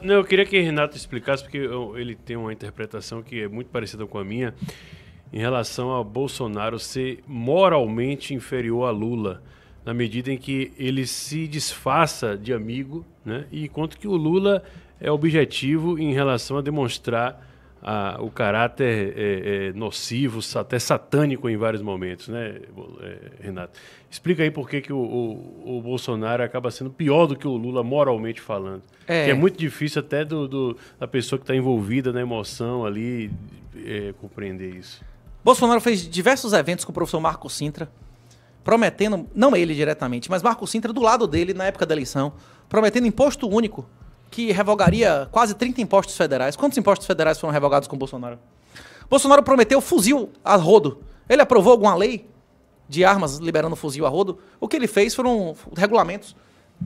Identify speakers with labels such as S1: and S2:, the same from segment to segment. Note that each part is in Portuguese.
S1: Não, eu queria que Renato explicasse, porque ele tem uma interpretação que é muito parecida com a minha, em relação a Bolsonaro ser moralmente inferior a Lula, na medida em que ele se disfarça de amigo, né? E enquanto que o Lula é objetivo em relação a demonstrar a, o caráter é, é, nocivo, até satânico em vários momentos, né, é, Renato? Explica aí por que, que o, o, o Bolsonaro acaba sendo pior do que o Lula moralmente falando. É, é muito difícil até do, do da pessoa que está envolvida na emoção ali é, compreender isso.
S2: Bolsonaro fez diversos eventos com o professor Marco Sintra, prometendo, não ele diretamente, mas Marco Sintra do lado dele na época da eleição, prometendo imposto único que revogaria quase 30 impostos federais. Quantos impostos federais foram revogados com Bolsonaro? Bolsonaro prometeu fuzil a rodo. Ele aprovou alguma lei de armas liberando fuzil a rodo? O que ele fez foram regulamentos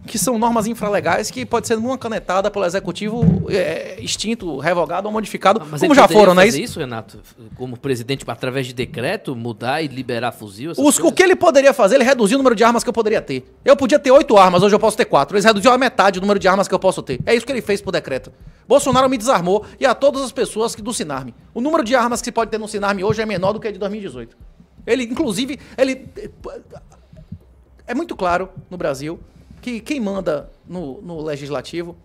S2: que são normas infralegais que pode ser numa canetada pelo executivo é, extinto, revogado ou modificado, ah, como já foram, não é isso? isso,
S3: Renato? Como presidente, através de decreto, mudar e liberar fuzil? Os, o
S2: que ele poderia fazer? Ele reduziu o número de armas que eu poderia ter. Eu podia ter oito armas, hoje eu posso ter quatro. Eles reduziu a metade do número de armas que eu posso ter. É isso que ele fez por decreto. Bolsonaro me desarmou e a todas as pessoas que do Sinarme. O número de armas que se pode ter no Sinarme hoje é menor do que a de 2018. Ele, inclusive, ele... É muito claro no Brasil que quem manda no, no legislativo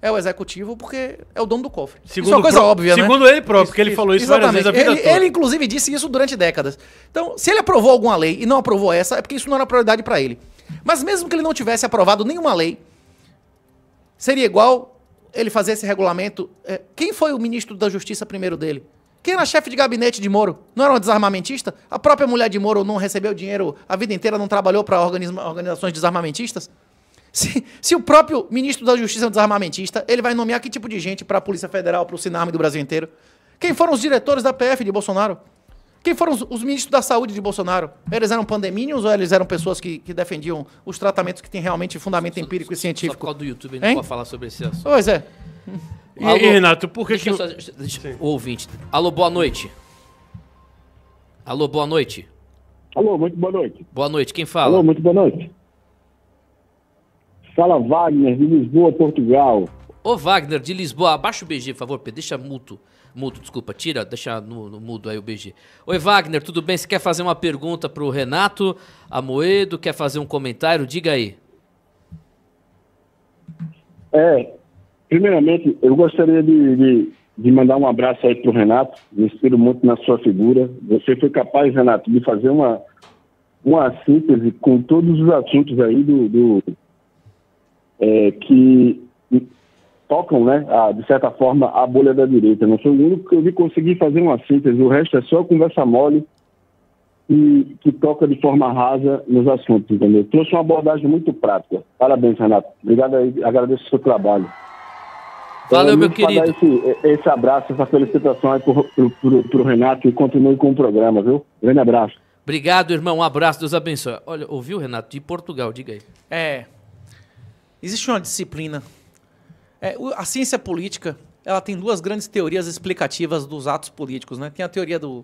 S2: é o executivo porque é o dono do cofre. Segundo isso é uma coisa óbvia, né? Segundo né? ele próprio, porque ele isso, falou isso exatamente. várias vezes a vida ele, toda. Ele, inclusive, disse isso durante décadas. Então, se ele aprovou alguma lei e não aprovou essa, é porque isso não era prioridade para ele. Mas mesmo que ele não tivesse aprovado nenhuma lei, seria igual ele fazer esse regulamento. É, quem foi o ministro da Justiça primeiro dele? Quem era chefe de gabinete de Moro? Não era um desarmamentista? A própria mulher de Moro não recebeu dinheiro a vida inteira, não trabalhou para organizações desarmamentistas? Se, se o próprio ministro da Justiça é um desarmamentista, ele vai nomear que tipo de gente para a Polícia Federal, para o Sinarme do Brasil inteiro? Quem foram os diretores da PF de Bolsonaro? Quem foram os, os ministros da saúde de Bolsonaro? Eles eram pandemínios ou eles eram pessoas que, que defendiam os tratamentos que têm realmente fundamento empírico só, e científico? Só por
S3: do YouTube, ele pode falar sobre esse assunto. Pois
S2: é. E, Alô, e Renato,
S3: por que... Deixa que... Só, deixa, o ouvinte. Alô, boa noite. Alô, boa noite. Alô, muito boa noite. Boa noite, quem fala? Alô, muito boa noite. Fala Wagner, de Lisboa, Portugal. Ô Wagner, de Lisboa, abaixa o BG, por favor, deixa muto. Mudo, desculpa, tira, deixa no, no, mudo aí o BG. Oi, Wagner, tudo bem? Você quer fazer uma pergunta para o Renato Amoedo? Quer fazer um comentário? Diga aí. É, primeiramente, eu gostaria de, de, de mandar um abraço aí para o Renato. Me inspiro muito na sua figura. Você foi capaz, Renato, de fazer uma, uma síntese com todos os assuntos aí do, do é, que tocam, né, a, de certa forma, a bolha da direita. Não sou o único que eu vi conseguir fazer uma síntese, o resto é só conversa mole e que toca de forma rasa nos assuntos, entendeu? Trouxe uma abordagem muito prática. Parabéns, Renato. Obrigado aí, agradeço o seu trabalho. Valeu, é, meu querido. Esse, esse, abraço, essa felicitação aí para o Renato e continue com o programa, viu? Grande abraço. Obrigado, irmão. Um abraço, Deus abençoe. Olha, ouviu, Renato? De
S2: Portugal, diga aí. É, Existe uma disciplina. É, a ciência política ela tem duas grandes teorias explicativas dos atos políticos. Né? Tem a teoria do,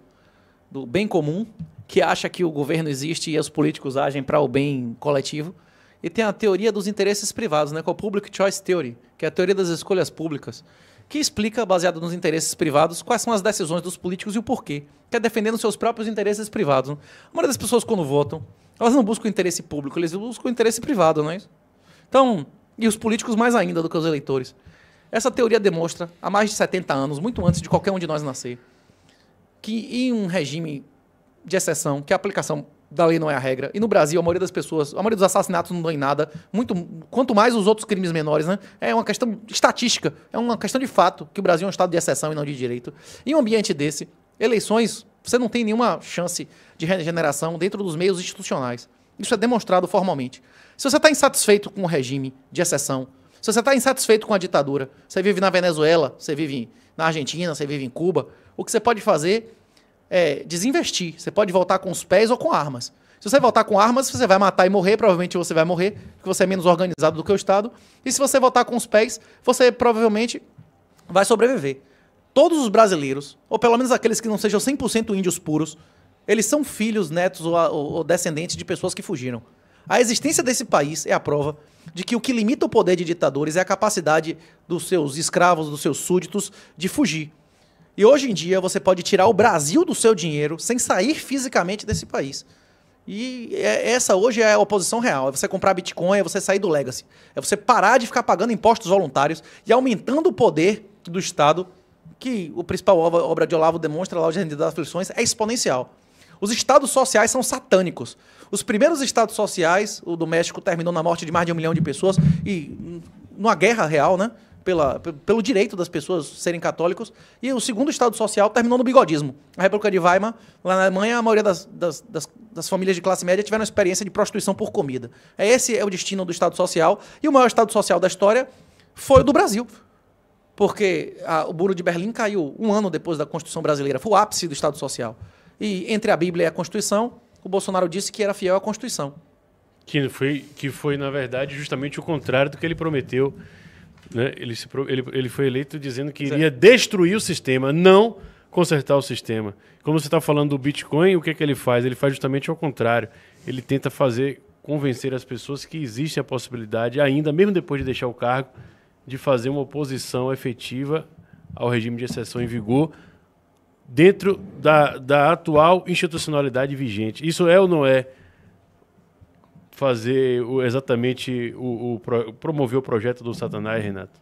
S2: do bem comum, que acha que o governo existe e os políticos agem para o bem coletivo. E tem a teoria dos interesses privados, né, com é a Public Choice Theory, que é a teoria das escolhas públicas, que explica, baseado nos interesses privados, quais são as decisões dos políticos e o porquê, que é defendendo seus próprios interesses privados. Né? A maioria das pessoas, quando votam, elas não buscam o interesse público, eles buscam o interesse privado, não é isso? Então, e os políticos mais ainda do que os eleitores. Essa teoria demonstra, há mais de 70 anos, muito antes de qualquer um de nós nascer, que em um regime de exceção, que a aplicação da lei não é a regra, e no Brasil a maioria das pessoas, a maioria dos assassinatos não dão em nada, muito, quanto mais os outros crimes menores, né? É uma questão estatística, é uma questão de fato que o Brasil é um estado de exceção e não de direito. Em um ambiente desse, eleições, você não tem nenhuma chance de regeneração dentro dos meios institucionais. Isso é demonstrado formalmente. Se você está insatisfeito com o regime de exceção, se você está insatisfeito com a ditadura, você vive na Venezuela, você vive na Argentina, você vive em Cuba, o que você pode fazer é desinvestir. Você pode voltar com os pés ou com armas. Se você voltar com armas, você vai matar e morrer, provavelmente você vai morrer, porque você é menos organizado do que o Estado. E se você voltar com os pés, você provavelmente vai sobreviver. Todos os brasileiros, ou pelo menos aqueles que não sejam 100% índios puros, eles são filhos, netos ou, ou descendentes de pessoas que fugiram. A existência desse país é a prova de que o que limita o poder de ditadores é a capacidade dos seus escravos, dos seus súditos, de fugir. E hoje em dia você pode tirar o Brasil do seu dinheiro sem sair fisicamente desse país. E é, essa hoje é a oposição real. É você comprar Bitcoin, é você sair do Legacy. É você parar de ficar pagando impostos voluntários e aumentando o poder do Estado, que o principal obra de Olavo demonstra lá, o das Aflições, é exponencial. Os estados sociais são satânicos. Os primeiros estados sociais, o do México terminou na morte de mais de um milhão de pessoas e hum, numa guerra real, né? Pela, pelo direito das pessoas serem católicos. E o segundo estado social terminou no bigodismo. A República de Weimar, lá na Alemanha, a maioria das, das, das, das famílias de classe média tiveram a experiência de prostituição por comida. É, esse é o destino do estado social. E o maior estado social da história foi o do Brasil. Porque a, o muro de Berlim caiu um ano depois da Constituição brasileira. Foi o ápice do estado social. E entre a Bíblia e a Constituição, o Bolsonaro disse que era fiel à Constituição.
S1: Que foi, que foi na verdade, justamente o contrário do que ele prometeu. Né? Ele, se, ele, ele foi eleito dizendo que é. iria destruir o sistema, não consertar o sistema. Como você está falando do Bitcoin, o que, é que ele faz? Ele faz justamente ao contrário. Ele tenta fazer convencer as pessoas que existe a possibilidade, ainda mesmo depois de deixar o cargo, de fazer uma oposição efetiva ao regime de exceção em vigor dentro da, da atual institucionalidade vigente. Isso é ou não é fazer o, exatamente o, o promover o projeto do Satanás, Renato?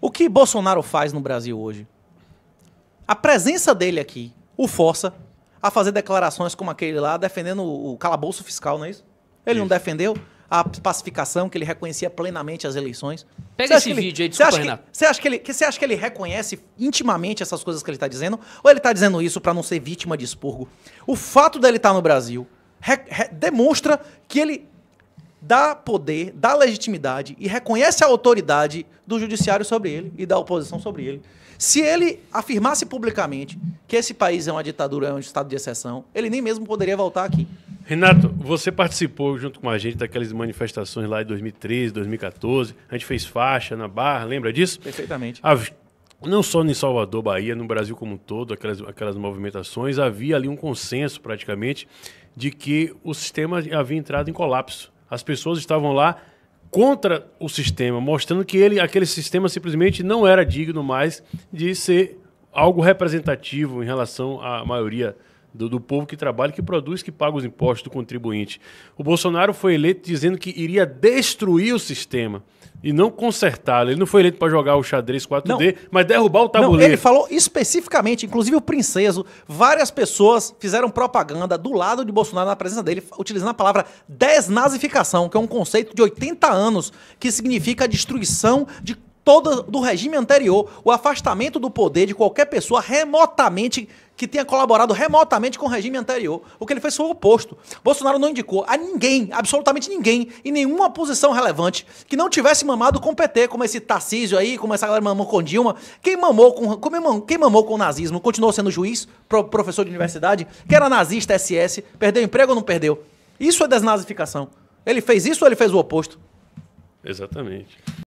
S1: O que Bolsonaro faz no Brasil hoje? A presença dele aqui o força
S2: a fazer declarações como aquele lá defendendo o calabouço fiscal, não é isso? Ele isso. não defendeu? a pacificação, que ele reconhecia plenamente as eleições. Pega esse ele, vídeo aí, desculpa, você Que, você, acha que ele, que, você acha que ele reconhece intimamente essas coisas que ele está dizendo? Ou ele está dizendo isso para não ser vítima de expurgo? O fato dele estar tá no Brasil re, re, demonstra que ele dá poder, dá legitimidade e reconhece a autoridade do judiciário sobre ele e da oposição sobre ele. Se ele afirmasse publicamente que esse país é uma ditadura, é um estado de exceção, ele nem mesmo poderia voltar aqui.
S1: Renato, você participou junto com a gente daquelas manifestações lá em 2013, 2014. A gente fez faixa na Barra, lembra disso? Perfeitamente. A, não só em Salvador, Bahia, no Brasil como um todo, aquelas, aquelas movimentações, havia ali um consenso praticamente de que o sistema havia entrado em colapso. As pessoas estavam lá contra o sistema, mostrando que ele, aquele sistema simplesmente não era digno mais de ser algo representativo em relação à maioria do, do, povo que trabalha, que produz, que paga os impostos do contribuinte. O Bolsonaro foi eleito dizendo que iria destruir o sistema e não consertá-lo. Ele não foi eleito para jogar o xadrez 4D, não. mas derrubar o tabuleiro. Não, ele
S2: falou especificamente, inclusive o Princeso, várias pessoas fizeram propaganda do lado de Bolsonaro na presença dele, utilizando a palavra desnazificação, que é um conceito de 80 anos, que significa a destruição de todo do regime anterior, o afastamento do poder de qualquer pessoa remotamente que tenha colaborado remotamente com o regime anterior. O que ele fez foi o oposto. Bolsonaro não indicou a ninguém, absolutamente ninguém, em nenhuma posição relevante, que não tivesse mamado com o PT, como esse Tarcísio aí, como essa galera mamou com Dilma. Quem mamou com, é quem mamou com o nazismo continuou sendo juiz, professor de universidade, que era nazista SS, perdeu emprego ou não perdeu? Isso é desnazificação. Ele fez isso ou ele fez o oposto?
S1: Exatamente.